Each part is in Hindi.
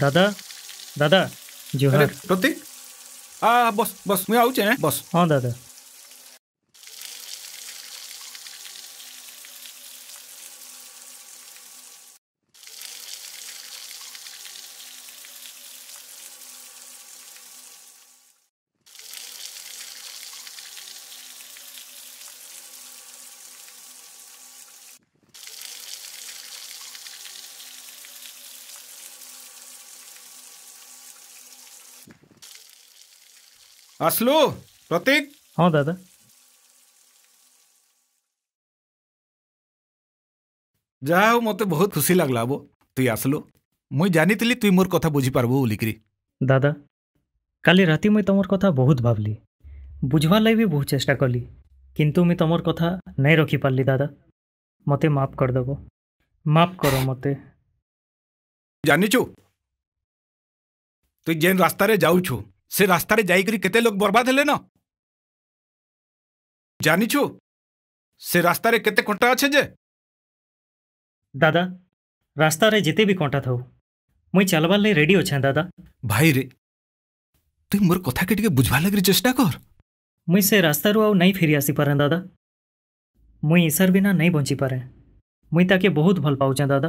દાદા દાદા જોહાર પ્રતિક હા બસ બસ હું આવું છે ને બસ હા દાદા असलो प्रतीक हाँ दादा जहा हो बहुत खुशी लगला बो तुई मुई जानी तली तुई मोर कथा बुझी पारबो लिकरी दादा काली राती मुई तमोर कथा बहुत भावली बुझवा लई भी बहुत चेष्टा करली किंतु मैं तमोर कथा नहीं रखी पाली दादा मते माफ कर देबो माफ करो मते जानी तु जेन रास्ता रे जाऊ से रास्तार जाते लोक बर्बाद हेले न जानी से रास्तार कंटा अच्छे जे दादा रास्तार जिते भी कंटा था मुई चलवार लगे रेडी अच्छे दादा भाई रे तु मोर कथा के बुझा लगे चेष्टा कर मुई से रास्तार नहीं फेरी आसी पारे दादा मुई ईशार बिना नहीं बची पारे मुई ताके बहुत भल पाऊचे दादा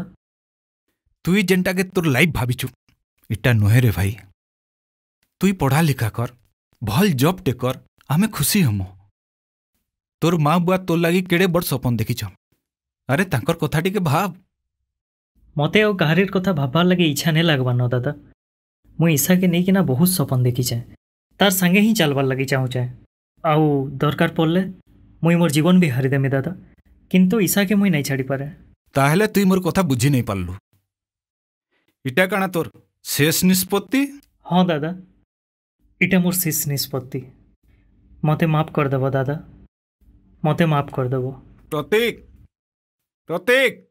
तु जेनटा के तोर लाइफ भाविचु इटा नुहे रे भाई তুই পঢ়ালিখা কর ভল জবটে কর ଆମେ ଖୁସି ହମୁ ତୋର ମା ବୁଆ ତୋ ଲାଗି କେଡ଼େ ବଡ଼ ସପନ ଦେଖିଛନ୍ ଆରେ ତାଙ୍କର କଥା ଟିକେ ଭାବ ମତେ ଆଉ କାହାରିର କଥା ଭାବବାର୍ ଲାଗି ଇଚ୍ଛା ନାଇଁ ଲାଗ୍ବାର୍ ନ ଦାଦା ମୁଁ ଇଶାକେ ନେଇକିନା ବହୁତ ସପନ ଦେଖିଛେଁ ତାର୍ ସାଙ୍ଗେ ହିଁ ଚାଲବାର୍ ଲାଗି ଚାହୁଁଛେଁ ଆଉ ଦରକାର ପଡ଼ଲେ ମୁଇଁ ମୋର ଜୀବନ ବି ହାରିଦେମି ଦାଦା କିନ୍ତୁ ଇଶାକେ ମୁଇଁ ନାଇଁ ଛାଡ଼ିପାରେ ତାହେଲେ ତୁଇ ମୋର କଥା ବୁଝି ନେଇ ପାରିଲୁ ଇଟା କାଣା ତୋର ଶେଷ ନିଷ୍ପତ୍ତି ହଁ ଦାଦା ଇଟା ମୋର ଶେଷ ନିଷ୍ପତ୍ତି ମୋତେ ମାଫ କରିଦେବ ଦାଦା ମୋତେ ମାଫ କରିଦେବ ପ୍ରତୀକ ପ୍ରତୀକ